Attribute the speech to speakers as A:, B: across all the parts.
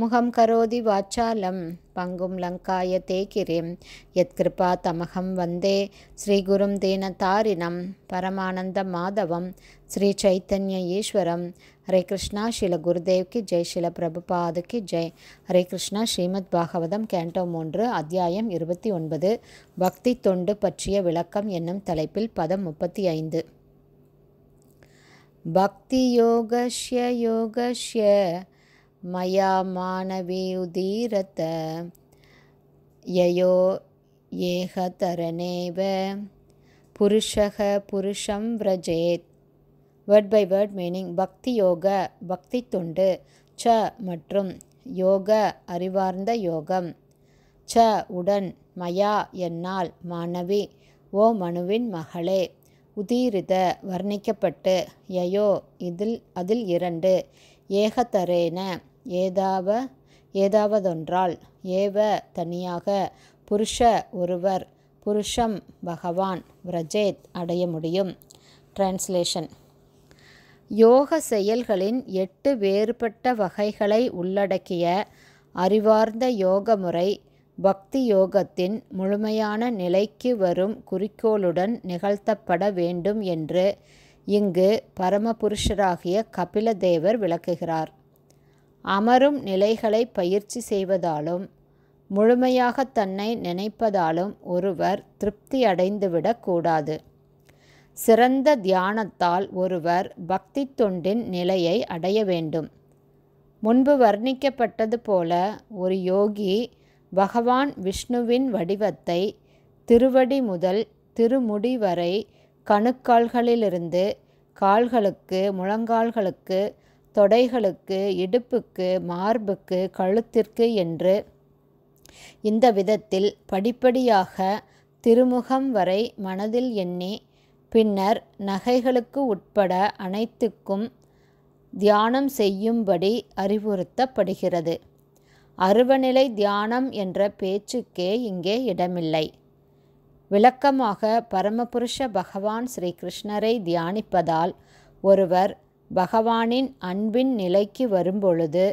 A: முகம் கரோதி வாச்சாலம் பங்கும் லங்காய தேகிரிம் யத்கிருபா தமகம் வந்தே ஸ்ரீகுரும் தாரினம் பரமானந்த மாதவம் ஸ்ரீ சைத்தன்ய ஈஸ்வரம் ஹரே கிருஷ்ணா ஷில குருதேவ்கி ஜெய் ஷில பிரபுபாதுக்கு ஜெய் ஹரே கிருஷ்ணா ஸ்ரீமத் பாகவதம் கேண்டோ மூன்று அத்தியாயம் இருபத்தி ஒன்பது பக்தி தொண்டு பற்றிய விளக்கம் என்னும் தலைப்பில் பதம் முப்பத்தி ஐந்து பக்தி யோகஸ்ய யோகஸ்ய மயா मानवी उदीरत யயோ येह புருஷக புருஷம் விரஜேத் word by word meaning bhakti yoga பக்தி துண்டு ச மற்றும் யோக அறிவார்ந்த யோகம் ச உடன் மயா என்னால் மாணவி ஓ மனுவின் மகளே உதீரித வர்ணிக்கப்பட்டு யயோ இதில் அதில் இரண்டு ஏகதரேன ஏதாவ ஏதாவதொன்றால் ஏவ தனியாக புருஷ ஒருவர் புருஷம் பகவான் விரஜேத் அடைய முடியும் டிரான்ஸ்லேஷன் யோக செயல்களின் எட்டு வேறுபட்ட வகைகளை உள்ளடக்கிய அறிவார்ந்த யோக முறை பக்தி யோகத்தின் முழுமையான நிலைக்கு வரும் குறிக்கோளுடன் நிகழ்த்தப்பட வேண்டும் என்று இங்கு பரமபுருஷராகிய கபிலதேவர் விளக்குகிறார் அமரும் நிலைகளை பயிற்சி செய்வதாலும் முழுமையாக தன்னை நினைப்பதாலும் ஒருவர் திருப்தி அடைந்துவிடக்கூடாது சிறந்த தியானத்தால் ஒருவர் பக்தி தொண்டின் நிலையை அடைய வேண்டும் முன்பு வர்ணிக்கப்பட்டது போல ஒரு யோகி பகவான் விஷ்ணுவின் வடிவத்தை திருவடி முதல் திருமுடி வரை கணுக்கால்களிலிருந்து கால்களுக்கு முழங்கால்களுக்கு தொடைகளுக்கு இடுப்புக்கு மார்புக்கு கழுத்திற்கு என்று இந்த விதத்தில் படிப்படியாக திருமுகம் வரை மனதில் எண்ணி பின்னர் நகைகளுக்கு உட்பட அனைத்துக்கும் தியானம் செய்யும்படி அறிவுறுத்தப்படுகிறது அருவநிலை தியானம் என்ற பேச்சுக்கே இங்கே இடமில்லை விளக்கமாக பரமபுருஷ பகவான் ஸ்ரீகிருஷ்ணரை தியானிப்பதால் ஒருவர் பகவானின் அன்பின் நிலைக்கு வரும்பொழுது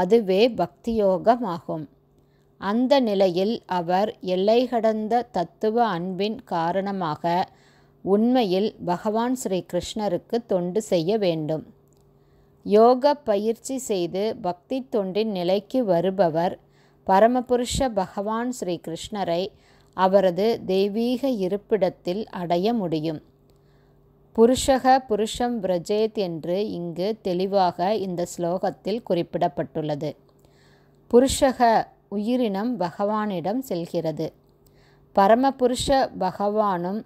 A: அதுவே பக்தியோகமாகும் அந்த நிலையில் அவர் எல்லை கடந்த தத்துவ அன்பின் காரணமாக உண்மையில் பகவான் ஸ்ரீ கிருஷ்ணருக்கு தொண்டு செய்ய வேண்டும் யோக பயிற்சி செய்து பக்தி தொண்டின் நிலைக்கு வருபவர் பரமபுருஷ பகவான் ஸ்ரீ கிருஷ்ணரை அவரது தெய்வீக இருப்பிடத்தில் அடைய முடியும் புருஷக புருஷம் விரஜேத் என்று இங்கு தெளிவாக இந்த ஸ்லோகத்தில் குறிப்பிடப்பட்டுள்ளது புருஷக உயிரினம் பகவானிடம் செல்கிறது பரமபுருஷ பகவானும்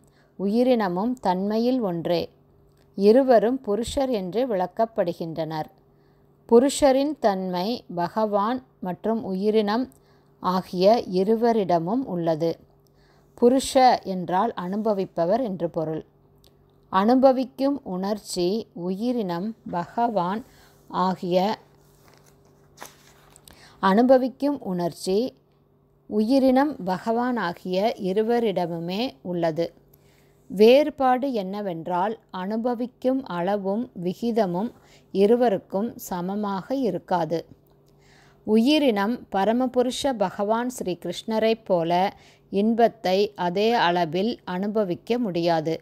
A: உயிரினமும் தன்மையில் ஒன்றே இருவரும் புருஷர் என்று விளக்கப்படுகின்றனர் புருஷரின் தன்மை பகவான் மற்றும் உயிரினம் ஆகிய இருவரிடமும் உள்ளது புருஷ என்றால் அனுபவிப்பவர் என்று பொருள் அனுபவிக்கும் உணர்ச்சி உயிரினம் பகவான் ஆகிய அனுபவிக்கும் உணர்ச்சி உயிரினம் பகவான் ஆகிய இருவரிடமுமே உள்ளது வேறுபாடு என்னவென்றால் அனுபவிக்கும் அளவும் விகிதமும் இருவருக்கும் சமமாக இருக்காது உயிரினம் பரமபுருஷ பகவான் ஸ்ரீ கிருஷ்ணரைப் போல இன்பத்தை அதே அளவில் அனுபவிக்க முடியாது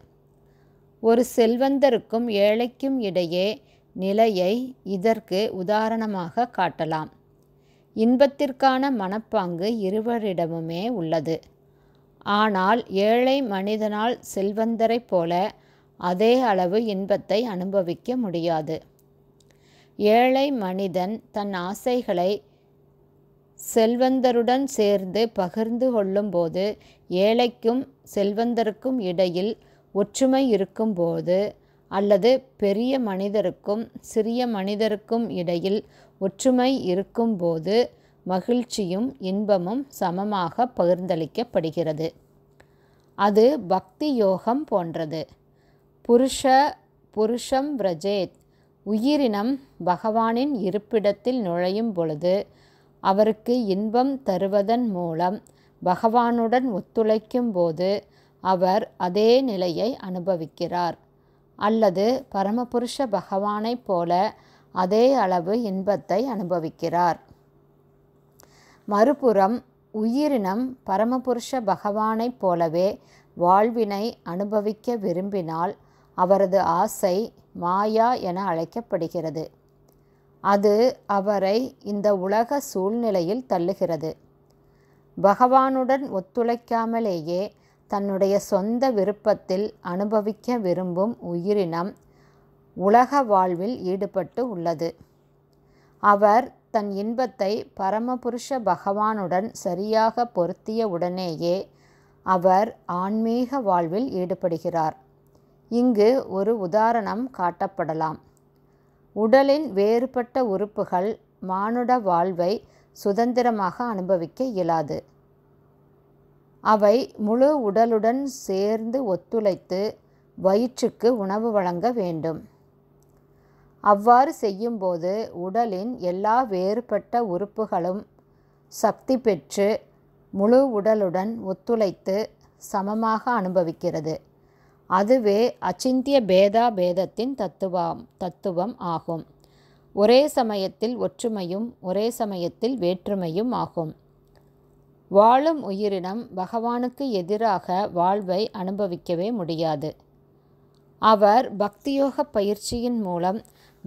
A: ஒரு செல்வந்தருக்கும் ஏழைக்கும் இடையே நிலையை இதற்கு உதாரணமாக காட்டலாம் இன்பத்திற்கான மனப்பாங்கு இருவரிடமுமே உள்ளது ஆனால் ஏழை மனிதனால் செல்வந்தரைப் போல அதே அளவு இன்பத்தை அனுபவிக்க முடியாது ஏழை மனிதன் தன் ஆசைகளை செல்வந்தருடன் சேர்ந்து பகிர்ந்து கொள்ளும்போது ஏழைக்கும் செல்வந்தருக்கும் இடையில் ஒற்றுமை இருக்கும்போது அல்லது பெரிய மனிதருக்கும் சிறிய மனிதருக்கும் இடையில் ஒற்றுமை இருக்கும்போது மகிழ்ச்சியும் இன்பமும் சமமாக பகிர்ந்தளிக்கப்படுகிறது அது பக்தி யோகம் போன்றது புருஷ புருஷம் பிரஜேத் உயிரினம் பகவானின் இருப்பிடத்தில் நுழையும் பொழுது அவருக்கு இன்பம் தருவதன் மூலம் பகவானுடன் ஒத்துழைக்கும் போது அவர் அதே நிலையை அனுபவிக்கிறார் அல்லது பரமபுருஷ பகவானைப் போல அதே அளவு இன்பத்தை அனுபவிக்கிறார் மறுபுறம் உயிரினம் பரமபுருஷ பகவானைப் போலவே வாழ்வினை அனுபவிக்க விரும்பினால் அவரது ஆசை மாயா என அழைக்கப்படுகிறது அது அவரை இந்த உலக சூழ்நிலையில் தள்ளுகிறது பகவானுடன் ஒத்துழைக்காமலேயே தன்னுடைய சொந்த விருப்பத்தில் அனுபவிக்க விரும்பும் உயிரினம் உலக வாழ்வில் ஈடுபட்டு உள்ளது அவர் தன் இன்பத்தை பரமபுருஷ பகவானுடன் சரியாக பொருத்திய உடனேயே அவர் ஆன்மீக வாழ்வில் ஈடுபடுகிறார் இங்கு ஒரு உதாரணம் காட்டப்படலாம் உடலின் வேறுபட்ட உறுப்புகள் மானுட வாழ்வை சுதந்திரமாக அனுபவிக்க இயலாது அவை முழு உடலுடன் சேர்ந்து ஒத்துழைத்து வயிற்றுக்கு உணவு வழங்க வேண்டும் அவ்வாறு செய்யும்போது உடலின் எல்லா வேறுபட்ட உறுப்புகளும் சக்தி பெற்று முழு உடலுடன் ஒத்துழைத்து சமமாக அனுபவிக்கிறது அதுவே அச்சிந்திய பேதா பேதத்தின் தத்துவம் தத்துவம் ஆகும் ஒரே சமயத்தில் ஒற்றுமையும் ஒரே சமயத்தில் வேற்றுமையும் ஆகும் வாழும் உயிரினம் பகவானுக்கு எதிராக வாழ்வை அனுபவிக்கவே முடியாது அவர் பக்தியோக பயிற்சியின் மூலம்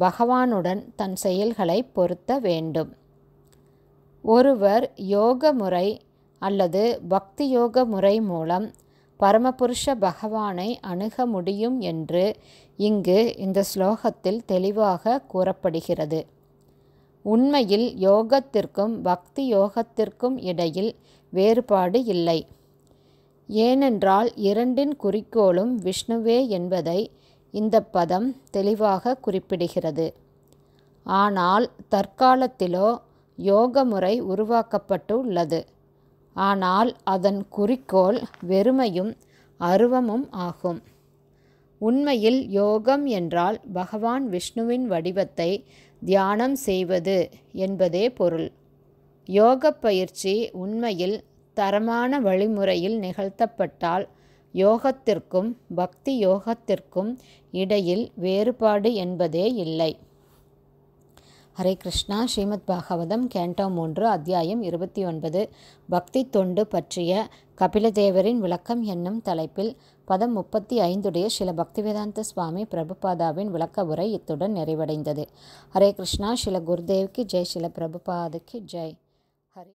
A: பகவானுடன் தன் செயல்களை பொருத்த வேண்டும் ஒருவர் யோக முறை அல்லது பக்தி யோக முறை மூலம் பரமபுருஷ பகவானை அணுக முடியும் என்று இங்கு இந்த ஸ்லோகத்தில் தெளிவாக கூறப்படுகிறது உண்மையில் யோகத்திற்கும் பக்தி யோகத்திற்கும் இடையில் வேறுபாடு இல்லை ஏனென்றால் இரண்டின் குறிக்கோளும் விஷ்ணுவே என்பதை இந்த பதம் தெளிவாக குறிப்பிடுகிறது ஆனால் தற்காலத்திலோ யோக முறை உருவாக்கப்பட்டு உள்ளது ஆனால் அதன் குறிக்கோள் வெறுமையும் அருவமும் ஆகும் உண்மையில் யோகம் என்றால் பகவான் விஷ்ணுவின் வடிவத்தை தியானம் செய்வது என்பதே பொருள் யோக பயிற்சி உண்மையில் தரமான வழிமுறையில் நிகழ்த்தப்பட்டால் யோகத்திற்கும் பக்தி யோகத்திற்கும் இடையில் வேறுபாடு என்பதே இல்லை ஹரே கிருஷ்ணா ஸ்ரீமத் பாகவதம் கேண்டோம் மூன்று அத்தியாயம் இருபத்தி ஒன்பது பக்தி தொண்டு பற்றிய கபிலதேவரின் விளக்கம் என்னும் தலைப்பில் பதம் முப்பத்தி ஐந்துடைய சில பக்திவேதாந்த சுவாமி பிரபுபாதாவின் விளக்க உரை இத்துடன் நிறைவடைந்தது ஹரே கிருஷ்ணா சில குருதேவ்க்கு ஜெய் சில பிரபுபாதுக்கு ஜெய்